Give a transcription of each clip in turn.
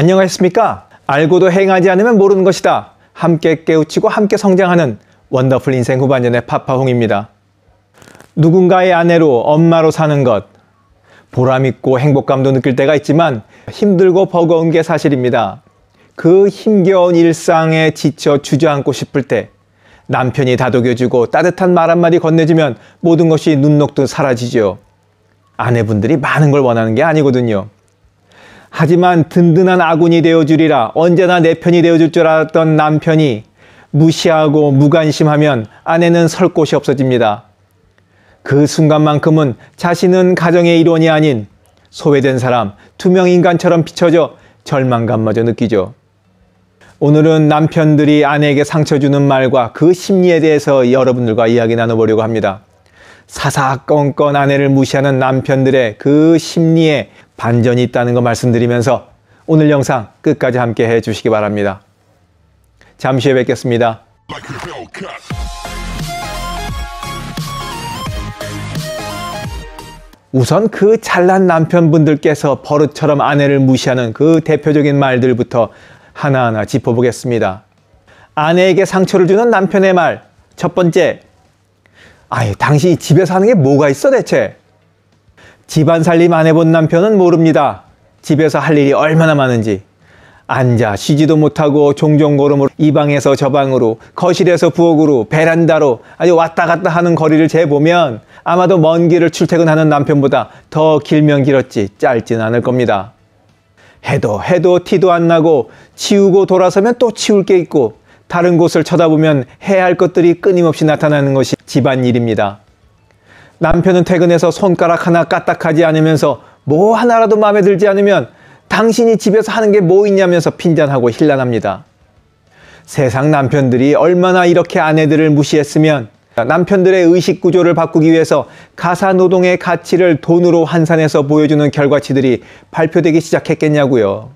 안녕하셨습니까? 알고도 행하지 않으면 모르는 것이다. 함께 깨우치고 함께 성장하는 원더풀 인생 후반전의 파파홍입니다. 누군가의 아내로 엄마로 사는 것. 보람있고 행복감도 느낄 때가 있지만 힘들고 버거운 게 사실입니다. 그 힘겨운 일상에 지쳐 주저앉고 싶을 때 남편이 다독여주고 따뜻한 말 한마디 건네주면 모든 것이 눈 녹듯 사라지죠. 아내분들이 많은 걸 원하는 게 아니거든요. 하지만 든든한 아군이 되어주리라 언제나 내 편이 되어줄 줄 알았던 남편이 무시하고 무관심하면 아내는 설 곳이 없어집니다. 그 순간만큼은 자신은 가정의 일원이 아닌 소외된 사람, 투명 인간처럼 비춰져 절망감마저 느끼죠. 오늘은 남편들이 아내에게 상처 주는 말과 그 심리에 대해서 여러분들과 이야기 나눠보려고 합니다. 사사건건 아내를 무시하는 남편들의 그 심리에 반전이 있다는 거 말씀드리면서 오늘 영상 끝까지 함께 해 주시기 바랍니다. 잠시 후에 뵙겠습니다. 우선 그 잘난 남편분들께서 버릇처럼 아내를 무시하는 그 대표적인 말들부터 하나하나 짚어보겠습니다. 아내에게 상처를 주는 남편의 말. 첫 번째. 아예 당신이 집에서 하는 게 뭐가 있어 대체? 집안 살림 안 해본 남편은 모릅니다. 집에서 할 일이 얼마나 많은지. 앉아 쉬지도 못하고 종종 걸음으로 이 방에서 저 방으로 거실에서 부엌으로 베란다로 아니 왔다 갔다 하는 거리를 재보면 아마도 먼 길을 출퇴근하는 남편보다 더 길면 길었지 짧진 않을 겁니다. 해도 해도 티도 안 나고 치우고 돌아서면 또 치울 게 있고 다른 곳을 쳐다보면 해야 할 것들이 끊임없이 나타나는 것이 집안일입니다. 남편은 퇴근해서 손가락 하나 까딱하지 않으면서 뭐 하나라도 마음에 들지 않으면 당신이 집에서 하는 게 뭐 있냐면서 핀잔하고 힐난합니다. 세상 남편들이 얼마나 이렇게 아내들을 무시했으면 남편들의 의식 구조를 바꾸기 위해서 가사 노동의 가치를 돈으로 환산해서 보여주는 결과치들이 발표되기 시작했겠냐고요.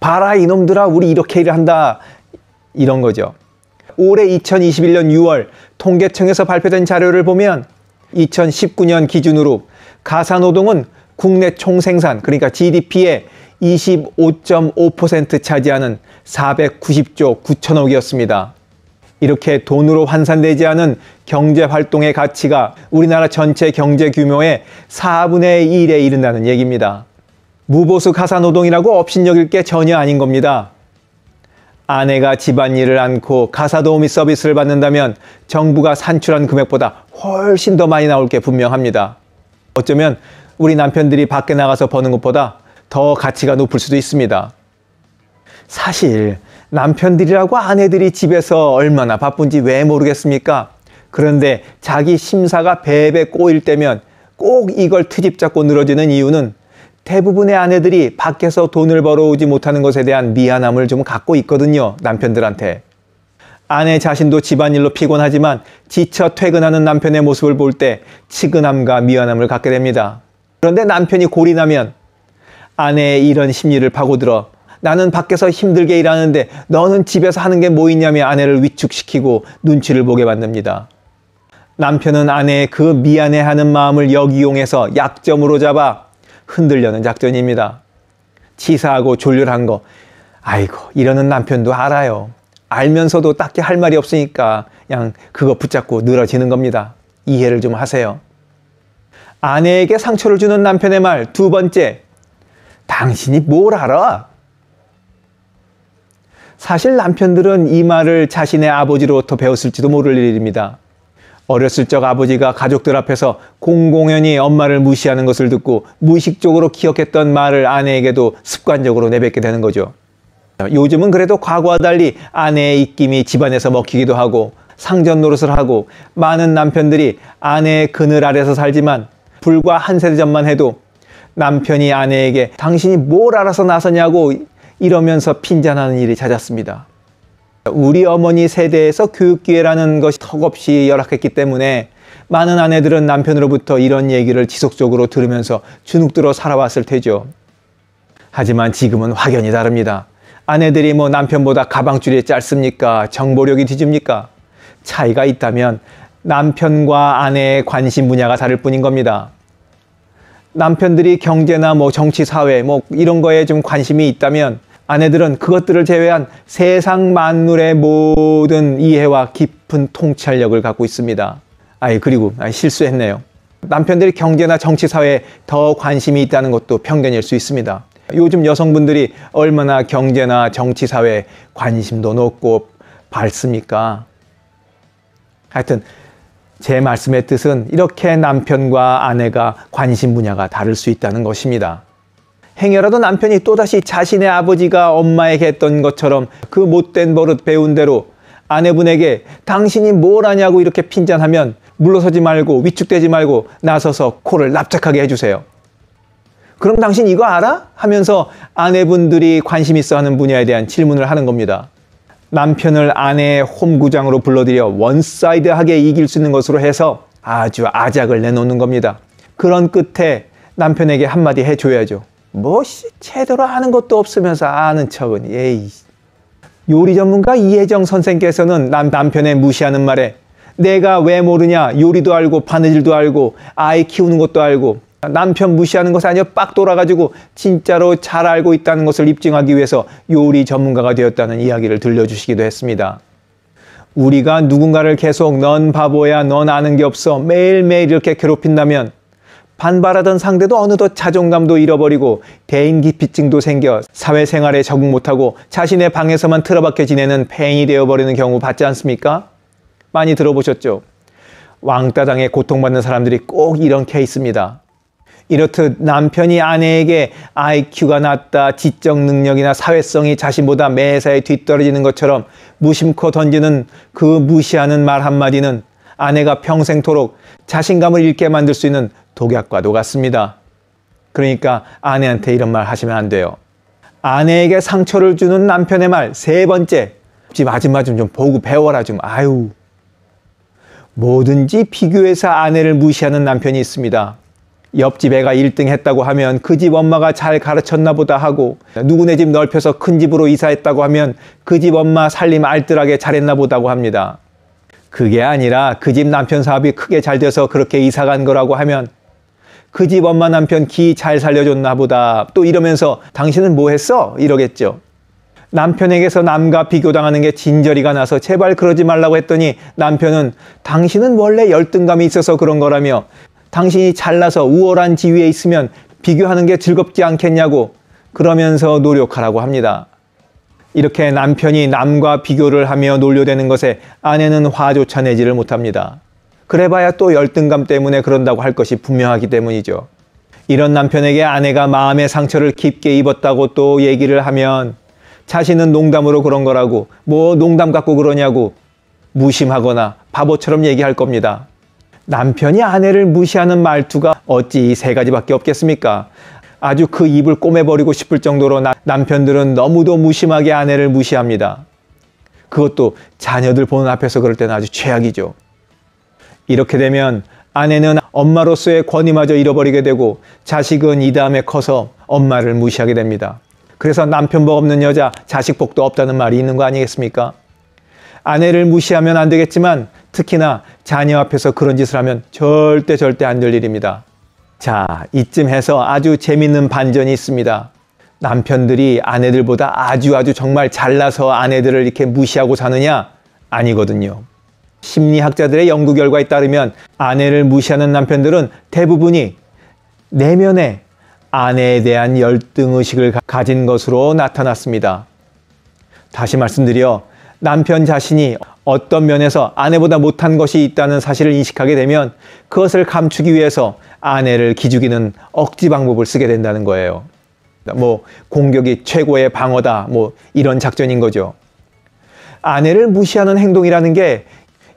봐라 이놈들아 우리 이렇게 일을 한다 이런 거죠. 올해 2021년 6월 통계청에서 발표된 자료를 보면 2019년 기준으로 가사노동은 국내 총생산, 그러니까 GDP의 25.5% 차지하는 490조 9천억이었습니다. 이렇게 돈으로 환산되지 않은 경제 활동의 가치가 우리나라 전체 경제 규모의 4분의 1에 이른다는 얘기입니다. 무보수 가사노동이라고 업신여길 게 전혀 아닌 겁니다. 아내가 집안일을 안고 가사도우미 서비스를 받는다면 정부가 산출한 금액보다 훨씬 더 많이 나올 게 분명합니다. 어쩌면 우리 남편들이 밖에 나가서 버는 것보다 더 가치가 높을 수도 있습니다. 사실 남편들이라고 아내들이 집에서 얼마나 바쁜지 왜 모르겠습니까? 그런데 자기 심사가 배배 꼬일 때면 꼭 이걸 트집 잡고 늘어지는 이유는 대부분의 아내들이 밖에서 돈을 벌어오지 못하는 것에 대한 미안함을 좀 갖고 있거든요. 남편들한테. 아내 자신도 집안일로 피곤하지만 지쳐 퇴근하는 남편의 모습을 볼 때 치근함과 미안함을 갖게 됩니다. 그런데 남편이 고리나면 아내의 이런 심리를 파고들어 나는 밖에서 힘들게 일하는데 너는 집에서 하는 게 뭐 있냐며 아내를 위축시키고 눈치를 보게 만듭니다. 남편은 아내의 그 미안해하는 마음을 역이용해서 약점으로 잡아 흔들려는 작전입니다. 치사하고 졸렬한 거. 아이고, 이러는 남편도 알아요. 알면서도 딱히 할 말이 없으니까 그냥 그거 붙잡고 늘어지는 겁니다. 이해를 좀 하세요. 아내에게 상처를 주는 남편의 말 두 번째. 당신이 뭘 알아? 사실 남편들은 이 말을 자신의 아버지로부터 배웠을지도 모를 일입니다. 어렸을 적 아버지가 가족들 앞에서 공공연히 엄마를 무시하는 것을 듣고 무의식적으로 기억했던 말을 아내에게도 습관적으로 내뱉게 되는 거죠. 요즘은 그래도 과거와 달리 아내의 입김이 집안에서 먹히기도 하고 상전 노릇을 하고 많은 남편들이 아내의 그늘 아래서 살지만 불과 한 세대 전만 해도 남편이 아내에게 당신이 뭘 알아서 나서냐고 이러면서 핀잔하는 일이 잦았습니다. 우리 어머니 세대에서 교육기회라는 것이 턱없이 열악했기 때문에 많은 아내들은 남편으로부터 이런 얘기를 지속적으로 들으면서 주눅들어 살아왔을 테죠. 하지만 지금은 확연히 다릅니다. 아내들이 뭐 남편보다 가방줄이 짧습니까? 정보력이 뒤집니까? 차이가 있다면 남편과 아내의 관심 분야가 다를 뿐인 겁니다. 남편들이 경제나 뭐 정치, 사회 뭐 이런 거에 좀 관심이 있다면 아내들은 그것들을 제외한 세상 만물의 모든 이해와 깊은 통찰력을 갖고 있습니다. 아이 그리고 아이, 실수했네요. 남편들이 경제나 정치 사회에 더 관심이 있다는 것도 편견일 수 있습니다. 요즘 여성분들이 얼마나 경제나 정치 사회에 관심도 높고 밝습니까? 하여튼 제 말씀의 뜻은 이렇게 남편과 아내가 관심 분야가 다를 수 있다는 것입니다. 행여라도 남편이 또다시 자신의 아버지가 엄마에게 했던 것처럼 그 못된 버릇 배운 대로 아내분에게 당신이 뭘하냐고 이렇게 핀잔하면 물러서지 말고 위축되지 말고 나서서 코를 납작하게 해주세요. 그럼 당신 이거 알아? 하면서 아내분들이 관심 있어 하는 분야에 대한 질문을 하는 겁니다. 남편을 아내의 홈구장으로 불러들여 원사이드하게 이길 수 있는 것으로 해서 아주 아작을 내놓는 겁니다. 그런 끝에 남편에게 한마디 해줘야죠. 뭐시 제대로 아는 것도 없으면서 아는 척은 예이 요리 전문가 이혜정 선생께서는 남 남편의 무시하는 말에 내가 왜 모르냐 요리도 알고 바느질도 알고 아이 키우는 것도 알고 남편 무시하는 것 아니여 빡 돌아가지고 진짜로 잘 알고 있다는 것을 입증하기 위해서 요리 전문가가 되었다는 이야기를 들려주시기도 했습니다. 우리가 누군가를 계속 넌 바보야 넌 아는 게 없어 매일매일 이렇게 괴롭힌다면 반발하던 상대도 어느덧 자존감도 잃어버리고 대인기피증도 생겨 사회생활에 적응 못하고 자신의 방에서만 틀어박혀 지내는 폐인이 되어버리는 경우 받지 않습니까? 많이 들어보셨죠? 왕따당해 고통받는 사람들이 꼭 이런 케이스입니다. 이렇듯 남편이 아내에게 IQ가 낮다, 지적 능력이나 사회성이 자신보다 매사에 뒤떨어지는 것처럼 무심코 던지는 그 무시하는 말 한마디는 아내가 평생토록 자신감을 잃게 만들 수 있는 독약과도 같습니다. 그러니까 아내한테 이런 말 하시면 안 돼요. 아내에게 상처를 주는 남편의 말 세 번째. 집 마지막 좀, 좀 보고 배워라 좀. 아유. 뭐든지 비교해서 아내를 무시하는 남편이 있습니다. 옆집 애가 1등 했다고 하면 그 집 엄마가 잘 가르쳤나 보다 하고 누구네 집 넓혀서 큰 집으로 이사했다고 하면 그 집 엄마 살림 알뜰하게 잘했나 보다고 합니다. 그게 아니라 그 집 남편 사업이 크게 잘 돼서 그렇게 이사 간 거라고 하면 그집 엄마 남편 기 잘 살려줬나 보다. 또 이러면서 당신은 뭐 했어? 이러겠죠. 남편에게서 남과 비교당하는 게 진저리가 나서 제발 그러지 말라고 했더니 남편은 당신은 원래 열등감이 있어서 그런 거라며 당신이 잘나서 우월한 지위에 있으면 비교하는 게 즐겁지 않겠냐고 그러면서 노력하라고 합니다. 이렇게 남편이 남과 비교를 하며 놀려대는 것에 아내는 화조차 내지를 못합니다. 그래봐야 또 열등감 때문에 그런다고 할 것이 분명하기 때문이죠. 이런 남편에게 아내가 마음의 상처를 깊게 입었다고 또 얘기를 하면 자신은 농담으로 그런 거라고 뭐 농담 갖고 그러냐고 무심하거나 바보처럼 얘기할 겁니다. 남편이 아내를 무시하는 말투가 어찌 이 세 가지밖에 없겠습니까? 아주 그 입을 꼬매버리고 싶을 정도로 나, 남편들은 너무도 무심하게 아내를 무시합니다. 그것도 자녀들 보는 앞에서 그럴 때는 아주 최악이죠. 이렇게 되면 아내는 엄마로서의 권위마저 잃어버리게 되고 자식은 이 다음에 커서 엄마를 무시하게 됩니다. 그래서 남편복 없는 여자, 자식복도 없다는 말이 있는 거 아니겠습니까? 아내를 무시하면 안 되겠지만 특히나 자녀 앞에서 그런 짓을 하면 절대 절대 안 될 일입니다. 자, 이쯤 해서 아주 재밌는 반전이 있습니다. 남편들이 아내들보다 아주 아주 정말 잘나서 아내들을 이렇게 무시하고 사느냐? 아니거든요. 심리학자들의 연구 결과에 따르면 아내를 무시하는 남편들은 대부분이 내면에 아내에 대한 열등 의식을 가진 것으로 나타났습니다. 다시 말씀드려 남편 자신이 어떤 면에서 아내보다 못한 것이 있다는 사실을 인식하게 되면 그것을 감추기 위해서 아내를 기죽이는 억지 방법을 쓰게 된다는 거예요. 뭐 공격이 최고의 방어다 뭐 이런 작전인 거죠. 아내를 무시하는 행동이라는 게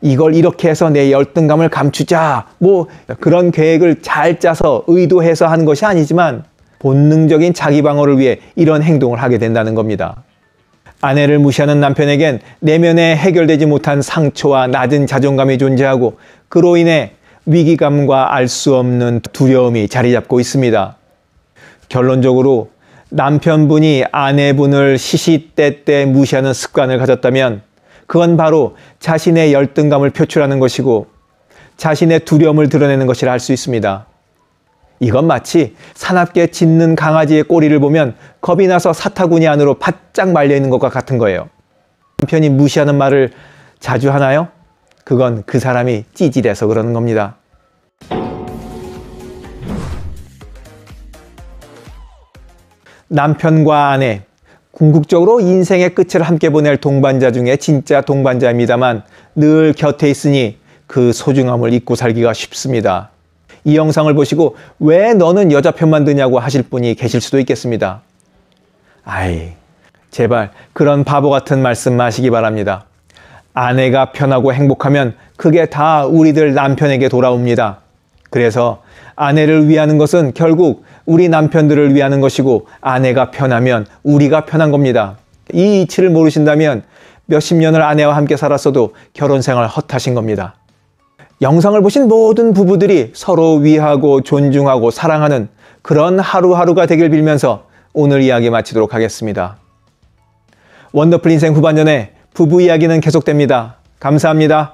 이걸 이렇게 해서 내 열등감을 감추자. 뭐 그런 계획을 잘 짜서 의도해서 하는 것이 아니지만 본능적인 자기 방어를 위해 이런 행동을 하게 된다는 겁니다. 아내를 무시하는 남편에겐 내면에 해결되지 못한 상처와 낮은 자존감이 존재하고 그로 인해 위기감과 알 수 없는 두려움이 자리 잡고 있습니다. 결론적으로 남편분이 아내분을 시시때때 무시하는 습관을 가졌다면 그건 바로 자신의 열등감을 표출하는 것이고 자신의 두려움을 드러내는 것이라 할 수 있습니다. 이건 마치 사납게 짖는 강아지의 꼬리를 보면 겁이 나서 사타구니 안으로 바짝 말려 있는 것과 같은 거예요. 남편이 무시하는 말을 자주 하나요? 그건 그 사람이 찌질해서 그러는 겁니다. 남편과 아내, 궁극적으로 인생의 끝을 함께 보낼 동반자 중에 진짜 동반자입니다만 늘 곁에 있으니 그 소중함을 잊고 살기가 쉽습니다. 이 영상을 보시고 왜 너는 여자 편만 드냐고 하실 분이 계실 수도 있겠습니다. 아이, 제발 그런 바보 같은 말씀 마시기 바랍니다. 아내가 편하고 행복하면 그게 다 우리들 남편에게 돌아옵니다. 그래서 아내를 위하는 것은 결국 우리 남편들을 위하는 것이고 아내가 편하면 우리가 편한 겁니다. 이 이치를 모르신다면 몇십 년을 아내와 함께 살았어도 결혼 생활 헛하신 겁니다. 영상을 보신 모든 부부들이 서로 위하고 존중하고 사랑하는 그런 하루하루가 되길 빌면서 오늘 이야기 마치도록 하겠습니다. 원더풀 인생 후반전에 부부 이야기는 계속됩니다. 감사합니다.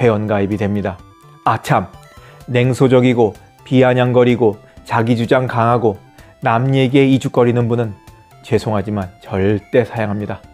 회원가입이 됩니다. 아참! 냉소적이고 비아냥거리고 자기주장 강하고 남 얘기에 이죽거리는 분은 죄송하지만 절대 사양합니다.